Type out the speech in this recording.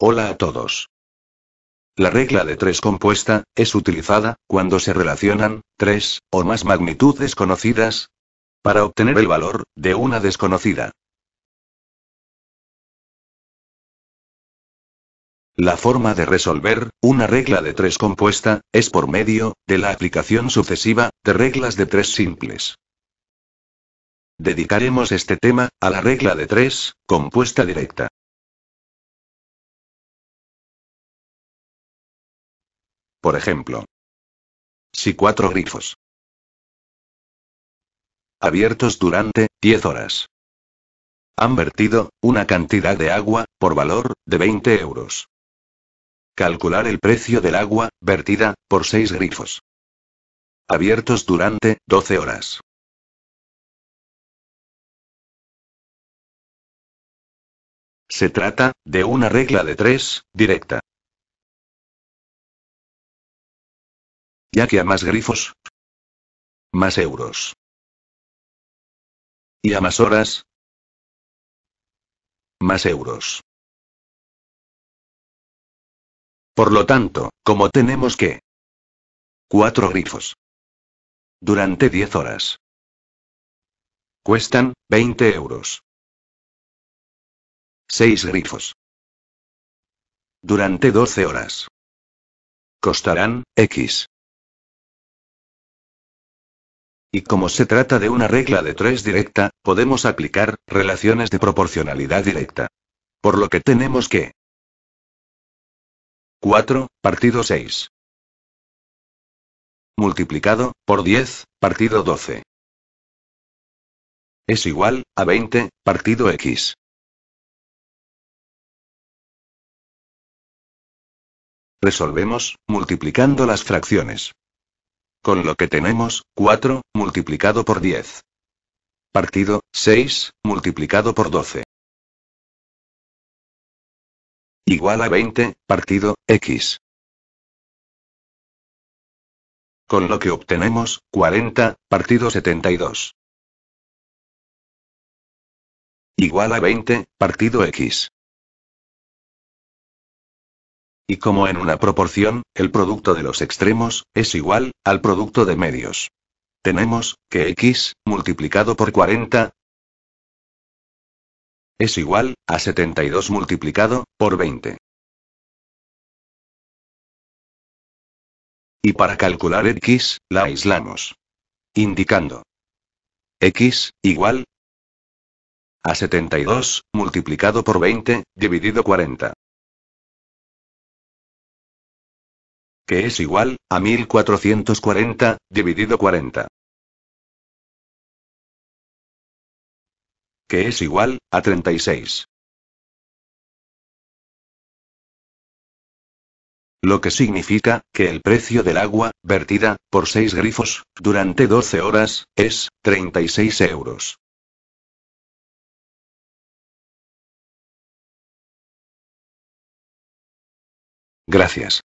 Hola a todos. La regla de tres compuesta, es utilizada, cuando se relacionan, tres, o más magnitudes conocidas, para obtener el valor, de una desconocida. La forma de resolver, una regla de tres compuesta, es por medio, de la aplicación sucesiva, de reglas de tres simples. Dedicaremos este tema, a la regla de tres, compuesta directa. por ejemplo. Si cuatro grifos. Abiertos durante 10 horas. Han vertido una cantidad de agua, por valor, de 20 euros. Calcular el precio del agua, vertida, por 6 grifos. Abiertos durante 12 horas. Se trata, de una regla de tres, directa. ya que a más grifos, más euros. Y a más horas, más euros. Por lo tanto, como tenemos que... Cuatro grifos. Durante diez horas. Cuestan 20 euros. Seis grifos. Durante doce horas. Costarán X. Y como se trata de una regla de 3 directa, podemos aplicar relaciones de proporcionalidad directa. Por lo que tenemos que... 4, partido 6. Multiplicado, por 10, partido 12. Es igual, a 20, partido X. Resolvemos, multiplicando las fracciones con lo que tenemos, 4, multiplicado por 10. Partido, 6, multiplicado por 12. Igual a 20, partido, x. Con lo que obtenemos, 40, partido 72. Igual a 20, partido x. Y como en una proporción, el producto de los extremos, es igual, al producto de medios. Tenemos, que x, multiplicado por 40, es igual, a 72 multiplicado, por 20. Y para calcular x, la aislamos. Indicando. x, igual, a 72, multiplicado por 20, dividido 40. que es igual a 1440, dividido 40. que es igual a 36. Lo que significa que el precio del agua, vertida, por 6 grifos, durante 12 horas, es 36 euros. Gracias.